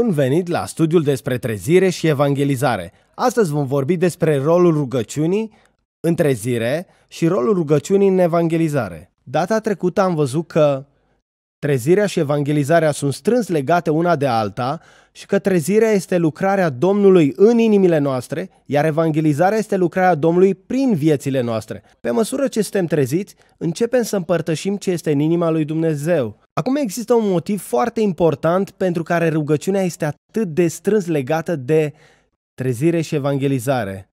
Bun venit la studiul despre trezire și evangelizare. Astăzi vom vorbi despre rolul rugăciunii în trezire și rolul rugăciunii în evangelizare. Data trecută am văzut că trezirea și evangelizarea sunt strâns legate una de alta și că trezirea este lucrarea Domnului în inimile noastre, iar evangelizarea este lucrarea Domnului prin viețile noastre. Pe măsură ce suntem treziți, începem să împărtășim ce este în inima lui Dumnezeu Acum există un motiv foarte important pentru care rugăciunea este atât de strâns legată de trezire și evangelizare.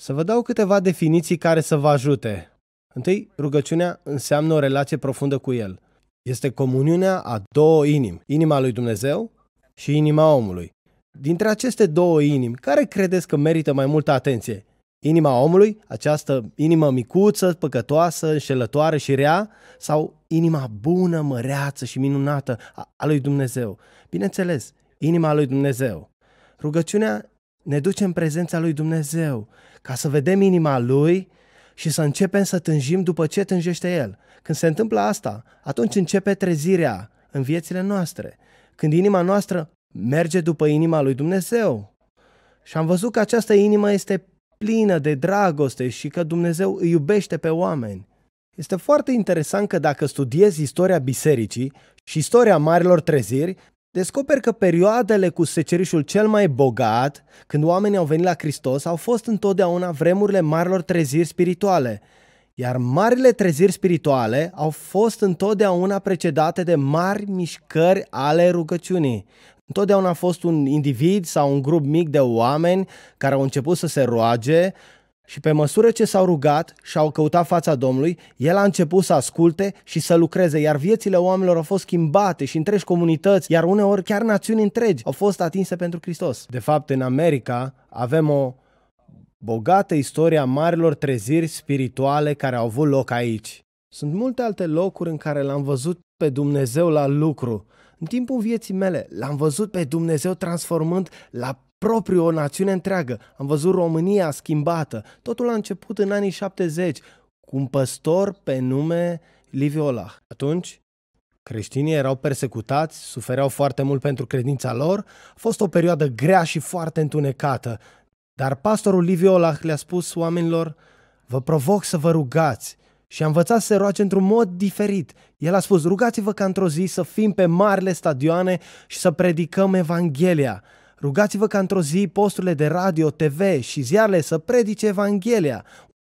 Să vă dau câteva definiții care să vă ajute. Întâi, rugăciunea înseamnă o relație profundă cu El. Este comuniunea a două inimi, inima lui Dumnezeu și inima omului. Dintre aceste două inimi, care credeți că merită mai multă atenție? Inima omului, această inimă micuță, păcătoasă, înșelătoare și rea, sau inima bună, măreață și minunată a lui Dumnezeu? Bineînțeles, inima lui Dumnezeu. Rugăciunea ne duce în prezența lui Dumnezeu, ca să vedem inima lui și să începem să tânjim după ce tânjește el. Când se întâmplă asta, atunci începe trezirea în viețile noastre. Când inima noastră merge după inima lui Dumnezeu. Și am văzut că această inimă este plină de dragoste și că Dumnezeu îi iubește pe oameni. Este foarte interesant că dacă studiezi istoria bisericii și istoria marilor treziri, descoperi că perioadele cu secerișul cel mai bogat, când oamenii au venit la Hristos, au fost întotdeauna vremurile marilor treziri spirituale, iar marile treziri spirituale au fost întotdeauna precedate de mari mișcări ale rugăciunii. Întotdeauna a fost un individ sau un grup mic de oameni care au început să se roage și pe măsură ce s-au rugat și au căutat fața Domnului, el a început să asculte și să lucreze, iar viețile oamenilor au fost schimbate și întregi comunități, iar uneori chiar națiuni întregi au fost atinse pentru Hristos. De fapt, în America avem o bogată a marilor treziri spirituale care au avut loc aici. Sunt multe alte locuri în care l-am văzut pe Dumnezeu la lucru, în timpul vieții mele l-am văzut pe Dumnezeu transformând la propriu o națiune întreagă. Am văzut România schimbată. Totul a început în anii 70 cu un păstor pe nume Liviu Olah. Atunci, creștinii erau persecutați, sufereau foarte mult pentru credința lor. A fost o perioadă grea și foarte întunecată. Dar pastorul Liviu Olah le-a spus oamenilor, vă provoc să vă rugați, și a învățat să se roage într-un mod diferit. El a spus, rugați-vă ca într-o zi să fim pe marile stadioane și să predicăm Evanghelia. Rugați-vă ca într-o zi posturile de radio, TV și ziarele să predice Evanghelia.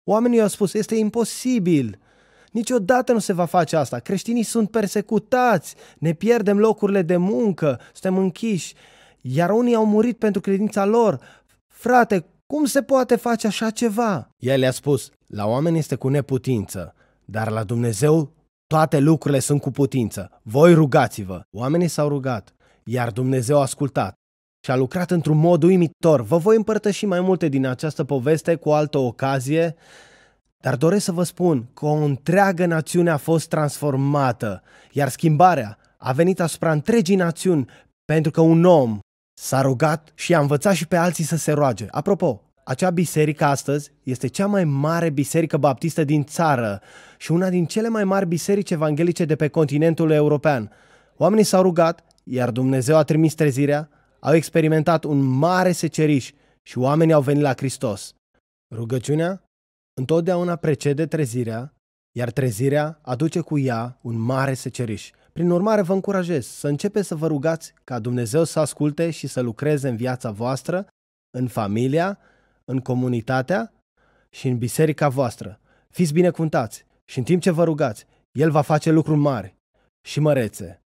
Oamenii au spus, este imposibil. Niciodată nu se va face asta. Creștinii sunt persecutați, ne pierdem locurile de muncă, suntem închiși. Iar unii au murit pentru credința lor. Frate, cum se poate face așa ceva? El le-a spus, la oameni este cu neputință, dar la Dumnezeu toate lucrurile sunt cu putință. Voi rugați-vă. Oamenii s-au rugat, iar Dumnezeu a ascultat și a lucrat într-un mod uimitor. Vă voi împărtăși mai multe din această poveste cu altă ocazie, dar doresc să vă spun că o întreagă națiune a fost transformată, iar schimbarea a venit asupra întregii națiuni pentru că un om S-a rugat și a învățat și pe alții să se roage. Apropo, acea biserică astăzi este cea mai mare biserică baptistă din țară și una din cele mai mari biserici evanghelice de pe continentul european. Oamenii s-au rugat, iar Dumnezeu a trimis trezirea, au experimentat un mare seceriș și oamenii au venit la Hristos. Rugăciunea întotdeauna precede trezirea, iar trezirea aduce cu ea un mare seceriș. Prin urmare, vă încurajez să începeți să vă rugați ca Dumnezeu să asculte și să lucreze în viața voastră, în familia, în comunitatea și în biserica voastră. Fiți binecuvântați și în timp ce vă rugați, El va face lucruri mari și mărețe.